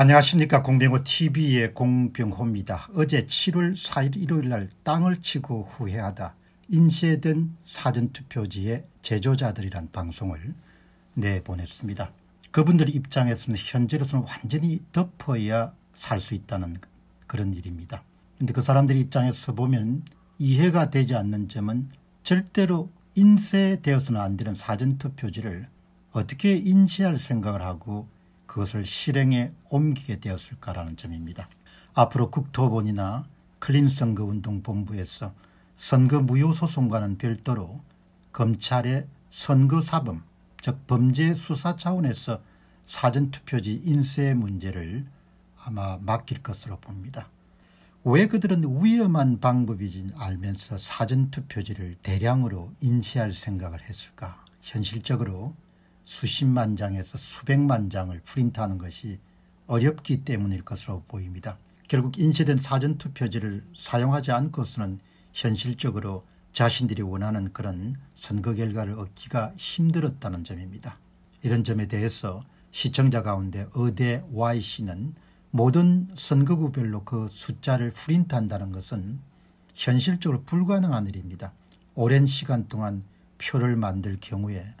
안녕하십니까 공병호TV의 공병호입니다. 어제 7월 4일 일요일날 땅을 치고 후회하다 인쇄된 사전투표지의 제조자들이란 방송을 내보냈습니다. 그분들 입장에서는 현재로서는 완전히 덮어야 살 수 있다는 그런 일입니다. 그런데 그 사람들 입장에서 보면 이해가 되지 않는 점은 절대로 인쇄되어서는 안 되는 사전투표지를 어떻게 인쇄할 생각을 하고 그것을 실행에 옮기게 되었을까라는 점입니다. 앞으로 국토본이나 클린선거운동본부에서 선거 무효 소송과는 별도로 검찰의 선거사범 즉 범죄 수사 차원에서 사전투표지 인쇄 문제를 아마 맡길 것으로 봅니다. 왜 그들은 위험한 방법이지 알면서 사전투표지를 대량으로 인쇄할 생각을 했을까? 현실적으로 수십만 장에서 수백만 장을 프린트하는 것이 어렵기 때문일 것으로 보입니다. 결국 인쇄된 사전투표지를 사용하지 않고서는 현실적으로 자신들이 원하는 그런 선거 결과를 얻기가 힘들었다는 점입니다. 이런 점에 대해서 시청자 가운데 의대 Y씨는 모든 선거구별로 그 숫자를 프린트한다는 것은 현실적으로 불가능한 일입니다. 오랜 시간 동안 표를 만들 경우에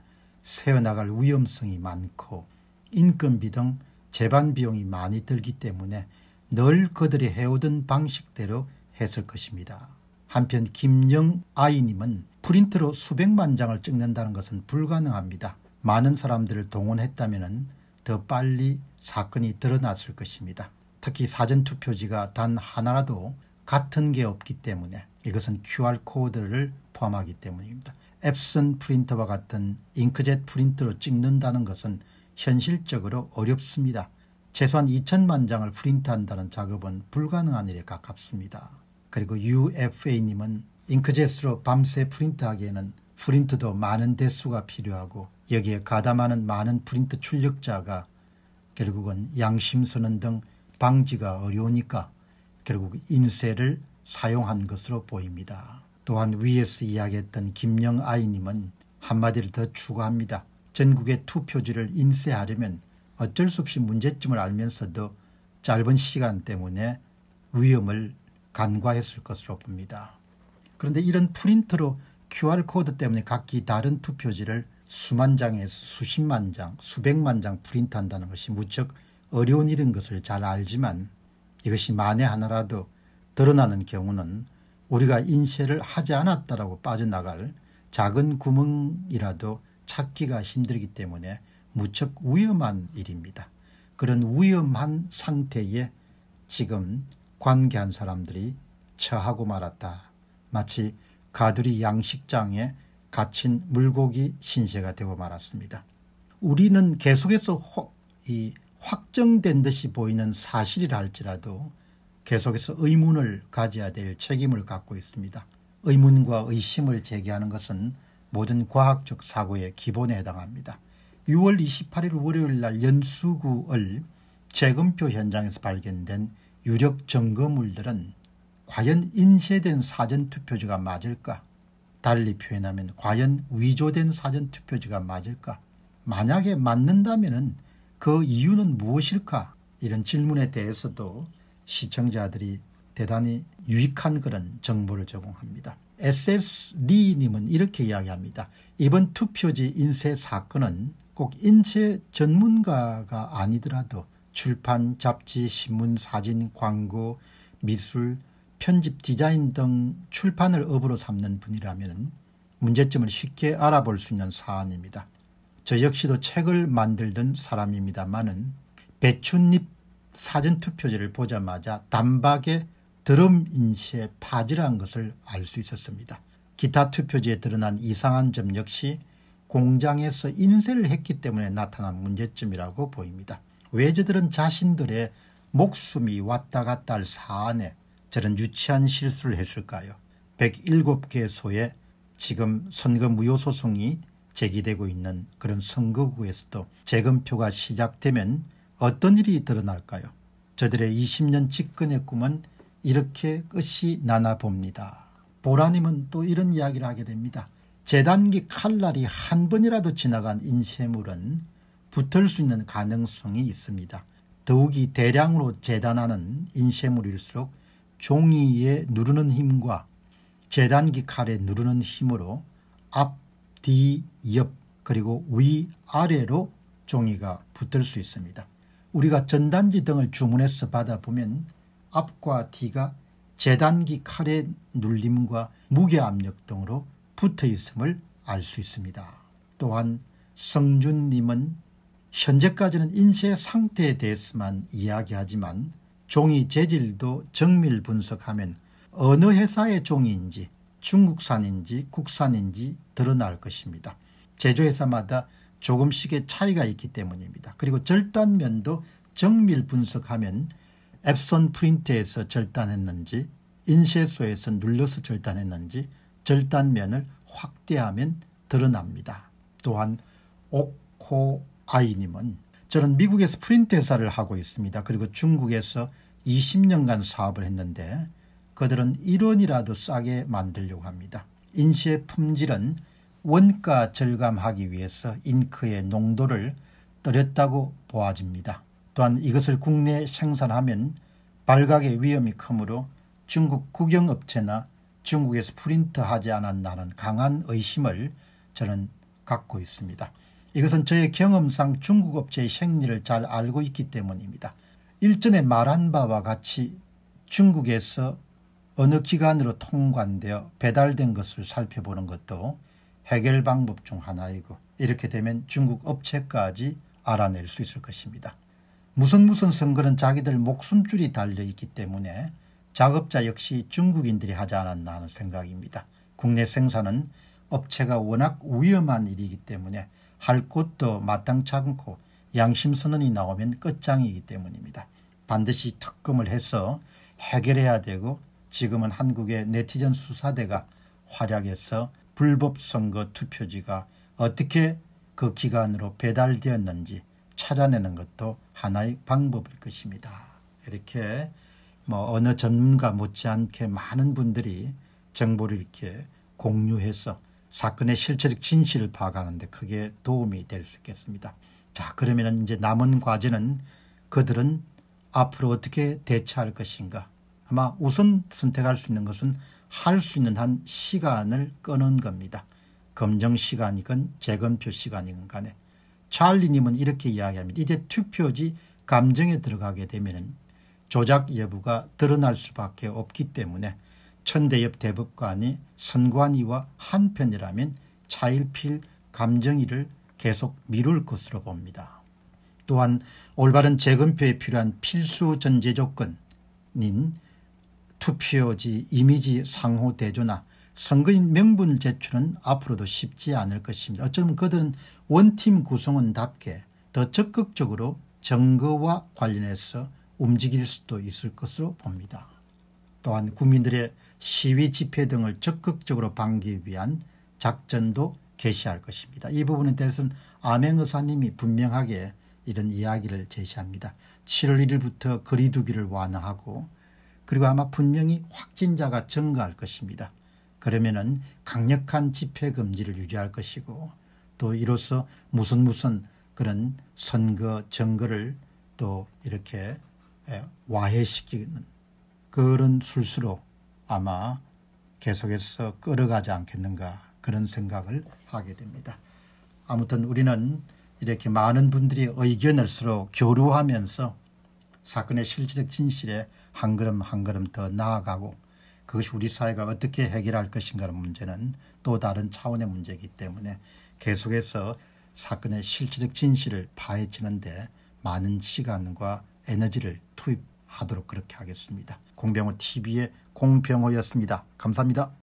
새어나갈 위험성이 많고 인건비 등 재반 비용이 많이 들기 때문에 늘 그들이 해오던 방식대로 했을 것입니다. 한편 김영아이님은 프린트로 수백만 장을 찍는다는 것은 불가능합니다. 많은 사람들을 동원했다면 더 빨리 사건이 드러났을 것입니다. 특히 사전투표지가 단 하나라도 같은 게 없기 때문에 이것은 QR코드를 포함하기 때문입니다. 앱슨 프린터와 같은 잉크젯 프린트로 찍는다는 것은 현실적으로 어렵습니다. 최소한 2천만 장을 프린트한다는 작업은 불가능한 일에 가깝습니다. 그리고 UFA님은 잉크젯으로 밤새 프린트하기에는 프린트도 많은 대수가 필요하고 여기에 가담하는 많은 프린트 출력자가 결국은 양심 선언 등 방지가 어려우니까 결국 인쇄를 사용한 것으로 보입니다. 또한 위에서 이야기했던 김영아이님은 한마디를 더 추가합니다. 전국의 투표지를 인쇄하려면 어쩔 수 없이 문제점을 알면서도 짧은 시간 때문에 위험을 간과했을 것으로 봅니다. 그런데 이런 프린트로 QR코드 때문에 각기 다른 투표지를 수만 장에서 수십만 장, 수백만 장 프린트한다는 것이 무척 어려운 일인 것을 잘 알지만 이것이 만에 하나라도 드러나는 경우는 우리가 인쇄를 하지 않았다라고 빠져나갈 작은 구멍이라도 찾기가 힘들기 때문에 무척 위험한 일입니다. 그런 위험한 상태에 지금 관계한 사람들이 처하고 말았다. 마치 가두리 양식장에 갇힌 물고기 신세가 되고 말았습니다. 우리는 계속해서 확정된 듯이 보이는 사실이라 할지라도 계속해서 의문을 가져야 될 책임을 갖고 있습니다. 의문과 의심을 제기하는 것은 모든 과학적 사고의 기본에 해당합니다. 6월 28일 월요일 날 연수구을 재검표 현장에서 발견된 유력 점거물들은 과연 인쇄된 사전투표지가 맞을까? 달리 표현하면 과연 위조된 사전투표지가 맞을까? 만약에 맞는다면 그 이유는 무엇일까? 이런 질문에 대해서도 시청자들이 대단히 유익한 그런 정보를 제공합니다. SS 리님은 이렇게 이야기합니다. 이번 투표지 인쇄 사건은 꼭 인쇄 전문가가 아니더라도 출판, 잡지, 신문, 사진, 광고, 미술, 편집, 디자인 등 출판을 업으로 삼는 분이라면 문제점을 쉽게 알아볼 수 있는 사안입니다. 저 역시도 책을 만들던 사람입니다마는 배춧잎 사전투표지를 보자마자 단박에 드럼 인쇄 파지라는 것을 알 수 있었습니다. 기타 투표지에 드러난 이상한 점 역시 공장에서 인쇄를 했기 때문에 나타난 문제점이라고 보입니다. 외제들은 자신들의 목숨이 왔다 갔다 할 사안에 저런 유치한 실수를 했을까요? 107개 소에 지금 선거 무효 소송이 제기되고 있는 그런 선거구에서도 재검표가 시작되면 어떤 일이 드러날까요? 저들의 20년 집권의 꿈은 이렇게 끝이 나나 봅니다. 보라님은 또 이런 이야기를 하게 됩니다. 재단기 칼날이 한 번이라도 지나간 인쇄물은 붙을 수 있는 가능성이 있습니다. 더욱이 대량으로 재단하는 인쇄물일수록 종이에 누르는 힘과 재단기 칼에 누르는 힘으로 앞, 뒤, 옆 그리고 위, 아래로 종이가 붙을 수 있습니다. 우리가 전단지 등을 주문해서 받아보면 앞과 뒤가 재단기 칼의 눌림과 무게압력 등으로 붙어있음을 알 수 있습니다. 또한 성준님은 현재까지는 인쇄 상태에 대해서만 이야기하지만 종이 재질도 정밀 분석하면 어느 회사의 종이인지 중국산인지 국산인지 드러날 것입니다. 제조회사마다 조금씩의 차이가 있기 때문입니다. 그리고 절단면도 정밀 분석하면 앱선 프린트에서 절단했는지 인쇄소에서 눌러서 절단했는지 절단면을 확대하면 드러납니다. 또한 오코아이님은 저는 미국에서 프린트 회사를 하고 있습니다. 그리고 중국에서 20년간 사업을 했는데 그들은 1원이라도 싸게 만들려고 합니다. 인쇄 품질은 원가 절감하기 위해서 잉크의 농도를 떨렸다고 보아집니다. 또한 이것을 국내에 생산하면 발각의 위험이 크므로 중국 국영업체나 중국에서 프린트하지 않았나는 강한 의심을 저는 갖고 있습니다. 이것은 저의 경험상 중국 업체의 생리를 잘 알고 있기 때문입니다. 일전에 말한 바와 같이 중국에서 어느 기관으로 통관되어 배달된 것을 살펴보는 것도 해결 방법 중 하나이고 이렇게 되면 중국 업체까지 알아낼 수 있을 것입니다. 무슨 무슨 선거는 자기들 목숨줄이 달려있기 때문에 작업자 역시 중국인들이 하지 않았나 하는 생각입니다. 국내 생산은 업체가 워낙 위험한 일이기 때문에 할 곳도 마땅치 않고 양심선언이 나오면 끝장이기 때문입니다. 반드시 특검을 해서 해결해야 되고 지금은 한국의 네티즌 수사대가 활약해서 불법 선거 투표지가 어떻게 그 기관으로 배달되었는지 찾아내는 것도 하나의 방법일 것입니다. 이렇게 뭐 어느 전문가 못지않게 많은 분들이 정보를 이렇게 공유해서 사건의 실체적 진실을 파악하는데 크게 도움이 될 수 있겠습니다. 자 그러면 이제 남은 과제는 그들은 앞으로 어떻게 대처할 것인가 아마 우선 선택할 수 있는 것은 할 수 있는 한 시간을 끊은 겁니다. 검정 시간이건 재검표 시간이건 간에 찰리님은 이렇게 이야기합니다. 이때 투표지 감정에 들어가게 되면 조작 여부가 드러날 수밖에 없기 때문에 천대엽 대법관이 선관위와 한편이라면 차일필 감정일을 계속 미룰 것으로 봅니다. 또한 올바른 재검표에 필요한 필수 전제 조건인 투표지 이미지 상호 대조나 선거인 명분 제출은 앞으로도 쉽지 않을 것입니다. 어쩌면 그들은 원팀 구성원답게 더 적극적으로 정거와 관련해서 움직일 수도 있을 것으로 봅니다. 또한 국민들의 시위 집회 등을 적극적으로 방기 위한 작전도 개시할 것입니다. 이 부분에 대해서는 아맹 의사님이 분명하게 이런 이야기를 제시합니다. 7월 1일부터 거리두기를 완화하고 그리고 아마 분명히 확진자가 증가할 것입니다. 그러면은 강력한 집회 금지를 유지할 것이고 또 이로써 무슨 무슨 그런 선거 정거를 또 이렇게 와해시키는 그런 술수로 아마 계속해서 끌어가지 않겠는가 그런 생각을 하게 됩니다. 아무튼 우리는 이렇게 많은 분들이 의견을서로 교류하면서 사건의 실질적 진실에 한 걸음 한 걸음 더 나아가고 그것이 우리 사회가 어떻게 해결할 것인가는 문제는 또 다른 차원의 문제이기 때문에 계속해서 사건의 실질적 진실을 파헤치는데 많은 시간과 에너지를 투입하도록 그렇게 하겠습니다. 공병호 TV의 공병호였습니다. 감사합니다.